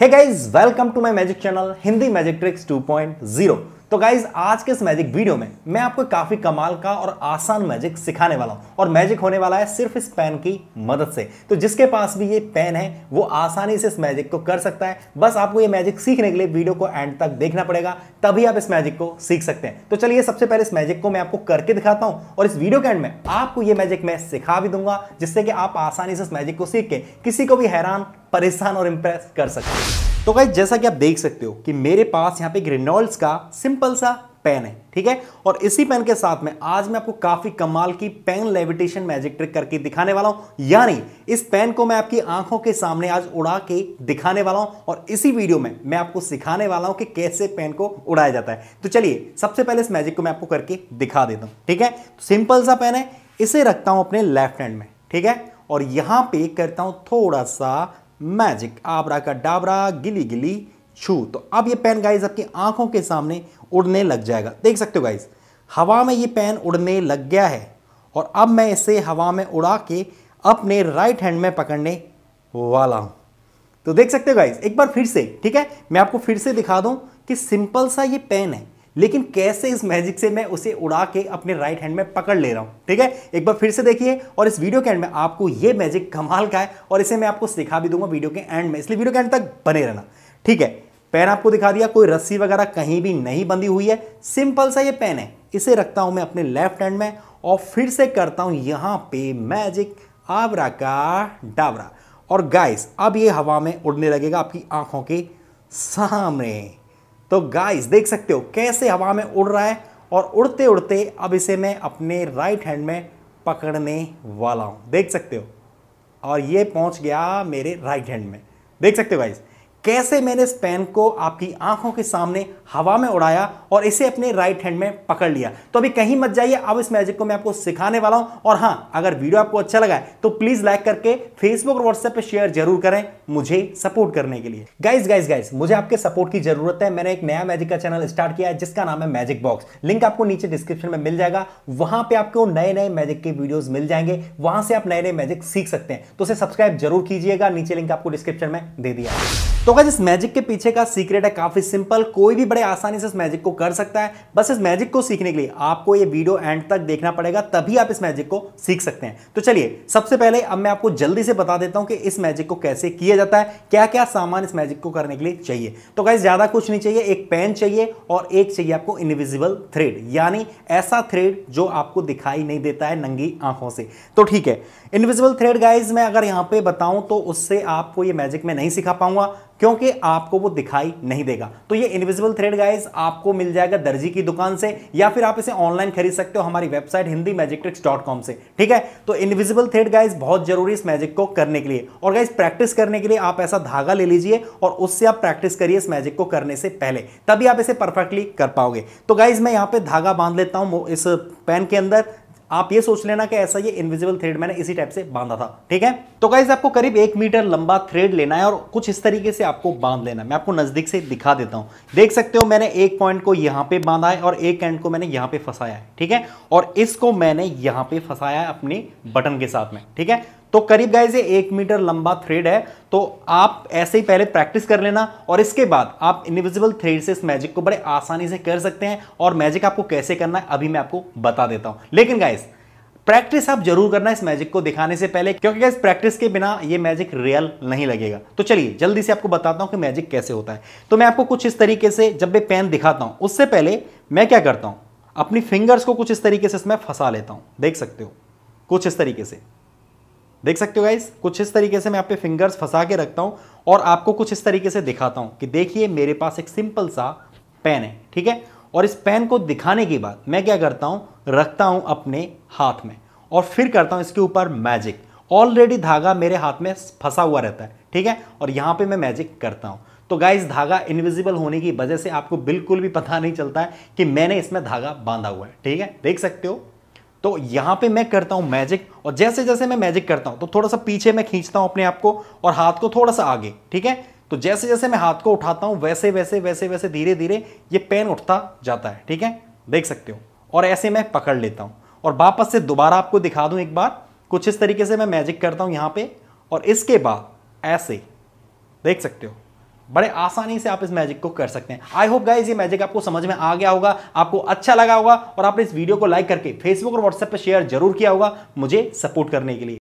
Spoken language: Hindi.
hey guys welcome to my magic channel Hindi magic tricks 2.0 तो गाइज आज के इस मैजिक वीडियो में मैं आपको काफ़ी कमाल का और आसान मैजिक सिखाने वाला हूँ और मैजिक होने वाला है सिर्फ इस पेन की मदद से तो जिसके पास भी ये पेन है वो आसानी से इस मैजिक को कर सकता है बस आपको ये मैजिक सीखने के लिए वीडियो को एंड तक देखना पड़ेगा तभी आप इस मैजिक को सीख सकते हैं तो चलिए सबसे पहले इस मैजिक को मैं आपको करके दिखाता हूँ और इस वीडियो के एंड में आपको ये मैजिक मैं सिखा भी दूंगा जिससे कि आप आसानी से इस मैजिक को सीख के किसी को भी हैरान परेशान और इम्प्रेस कर सकते हो तो भाई जैसा कि आप देख सकते हो कि मेरे पास यहाँ पे एक रिनॉल्ड्स का सिंपल सा पेन है ठीक है और इसी पेन के साथ में आज मैं आपको काफी कमाल की पेन लेविटेशन मैजिक ट्रिक करके दिखाने वाला हूं यानी इस पेन को मैं आपकी आंखों के सामने आज उड़ा के दिखाने वाला हूं और इसी वीडियो में मैं आपको सिखाने वाला हूं कि कैसे पेन को उड़ाया जाता है तो चलिए सबसे पहले इस मैजिक को मैं आपको करके दिखा देता हूं ठीक है तो सिंपल सा पेन है इसे रखता हूं अपने लेफ्ट हैंड में ठीक है और यहां पे करता हूं थोड़ा सा मैजिक आबरा का डाबरा गिली गिली छू तो अब ये पेन गाइज आपकी आंखों के सामने उड़ने लग जाएगा देख सकते हो गाइज हवा में ये पेन उड़ने लग गया है और अब मैं इसे हवा में उड़ा के अपने राइट हैंड में पकड़ने वाला हूँ तो देख सकते हो गाइज एक बार फिर से ठीक है मैं आपको फिर से दिखा दूँ कि सिंपल सा ये पेन है लेकिन कैसे इस मैजिक से मैं उसे उड़ा के अपने राइट हैंड में पकड़ ले रहा हूं ठीक है एक बार फिर से देखिए और इस वीडियो के एंड में आपको ये मैजिक कमाल का है और इसे मैं आपको सिखा भी दूंगा वीडियो के एंड में इसलिए वीडियो के एंड तक बने रहना ठीक है पेन आपको दिखा दिया कोई रस्सी वगैरह कहीं भी नहीं बंधी हुई है सिंपल सा ये पेन है इसे रखता हूं मैं अपने लेफ्ट हैंड में और फिर से करता हूँ यहाँ पे मैजिक आबरा का डाबरा और गाइस अब ये हवा में उड़ने लगेगा आपकी आंखों के सामने तो गाइस देख सकते हो कैसे हवा में उड़ रहा है और उड़ते उड़ते अब इसे मैं अपने राइट हैंड में पकड़ने वाला हूँ देख सकते हो और ये पहुँच गया मेरे राइट हैंड में देख सकते हो गाइस कैसे मैंने इस पेन को आपकी आंखों के सामने हवा में उड़ाया और इसे अपने राइट हैंड में पकड़ लिया तो अभी कहीं मत जाइए अब इस मैजिक को मैं आपको सिखाने वाला हूं और हाँ अगर वीडियो आपको अच्छा लगा है तो प्लीज़ लाइक करके फेसबुक और व्हाट्सएप पे शेयर जरूर करें मुझे सपोर्ट करने के लिए गाइज गाइज गाइज मुझे आपके सपोर्ट की जरूरत है मैंने एक नया मैजिक का चैनल स्टार्ट किया है जिसका नाम है मैजिक बॉक्स लिंक आपको नीचे डिस्क्रिप्शन में मिल जाएगा वहां पे आपको नए नए मैजिक के वीडियोस मिल जाएंगे वहां से आप नए नए मैजिक सीख सकते हैं तो उसे सब्सक्राइब जरूर कीजिएगा नीचे लिंक आपको डिस्क्रिप्शन में दे दिया तो अगर इस मैजिक के पीछे का सीक्रेट है काफी सिंपल कोई भी बड़े आसानी से इस मैजिक को कर सकता है बस इस मैजिक को सीखने के लिए आपको ये वीडियो एंड तक देखना पड़ेगा तभी आप इस मैजिक को सीख सकते हैं तो चलिए सबसे पहले अब मैं आपको जल्दी से बता देता हूं कि इस मैजिक को कैसे किया जाता है क्या क्या सामान इस मैजिक को करने के लिए चाहिए तो गाइज ज़्यादा कुछ नहीं चाहिए एक पेन चाहिए और एक चाहिए आपको इनविजिबल थ्रेड यानी ऐसा थ्रेड जो आपको दिखाई नहीं देता है नंगी आंखों से तो ठीक है इनविजिबल थ्रेड गाइज मैं अगर यहां पे बताऊं तो उससे आपको ये मैजिक में नहीं सिखा पाऊंगा क्योंकि आपको वो दिखाई नहीं देगा तो ये इनविजिबल थ्रेड गाइज आपको मिल जाएगा दर्जी की दुकान से या फिर आप इसे ऑनलाइन खरीद सकते हो हमारी website Hindi magic tricks dot com से ठीक है तो इनविजिबल थ्रेड गाइज बहुत जरूरी इस मैजिक को करने के लिए और गाइज प्रैक्टिस करने के लिए आप ऐसा धागा ले लीजिए और उससे आप प्रैक्टिस करिए इस मैजिक को करने से पहले तभी आप इसे परफेक्टली कर पाओगे तो गाइज मैं यहाँ पे धागा बांध लेता हूँ इस पेन के अंदर आप ये सोच लेना कि ऐसा ये इनविजिबल थ्रेड मैंने इसी टाइप से बांधा था ठीक है तो गाइज आपको करीब एक मीटर लंबा थ्रेड लेना है और कुछ इस तरीके से आपको बांध लेना है मैं आपको नजदीक से दिखा देता हूं देख सकते हो मैंने एक पॉइंट को यहां पे बांधा है और एक एंड को मैंने यहां पे फंसाया है ठीक है और इसको मैंने यहां पे फंसाया है अपने बटन के साथ में ठीक है तो करीब गाइज ये एक मीटर लंबा थ्रेड है तो आप ऐसे ही पहले प्रैक्टिस कर लेना और इसके बाद आप इनविजिबल थ्रेड से इस मैजिक को बड़े आसानी से कर सकते हैं और मैजिक आपको कैसे करना है अभी मैं आपको बता देता हूं लेकिन गाइज प्रैक्टिस आप जरूर करना इस मैजिक को दिखाने से पहले क्योंकि गैस प्रैक्टिस के बिना ये मैजिक रियल नहीं लगेगा तो चलिए जल्दी से आपको बताता हूँ कि मैजिक कैसे होता है तो मैं आपको कुछ इस तरीके से जब मैं पेन दिखाता हूँ उससे पहले मैं क्या करता हूँ अपनी फिंगर्स को कुछ इस तरीके से इसमें फंसा लेता हूँ देख सकते हो कुछ इस तरीके से देख सकते हो गाइस कुछ इस तरीके से मैं आपके फिंगर्स फंसा के रखता हूँ और आपको कुछ इस तरीके से दिखाता हूँ कि देखिए मेरे पास एक सिंपल सा पेन है ठीक है और इस पेन को दिखाने के बाद मैं क्या करता हूँ रखता हूँ अपने हाथ में और फिर करता हूँ इसके ऊपर मैजिक ऑलरेडी धागा मेरे हाथ में फंसा हुआ रहता है ठीक है और यहाँ पर मैं मैजिक करता हूँ तो गाइज धागा इनविजिबल होने की वजह से आपको बिल्कुल भी पता नहीं चलता है कि मैंने इसमें धागा बांधा हुआ है ठीक है देख सकते हो तो यहाँ पे मैं करता हूँ मैजिक और जैसे जैसे मैं मैजिक करता हूँ तो थोड़ा सा पीछे मैं खींचता हूँ अपने आप को और हाथ को थोड़ा सा आगे ठीक है तो जैसे जैसे मैं हाथ को उठाता हूँ वैसे वैसे वैसे वैसे धीरे धीरे ये पेन उठता जाता है ठीक है देख सकते हो और ऐसे मैं पकड़ लेता हूं और वापस से दोबारा आपको दिखा दूं एक बार कुछ इस तरीके से मैं मैजिक करता हूँ यहां पर और इसके बाद ऐसे देख सकते हो बड़े आसानी से आप इस मैजिक को कर सकते हैं आई होप गाइज ये मैजिक आपको समझ में आ गया होगा आपको अच्छा लगा होगा और आपने इस वीडियो को लाइक करके फेसबुक और व्हाट्सएप पर शेयर जरूर किया होगा मुझे सपोर्ट करने के लिए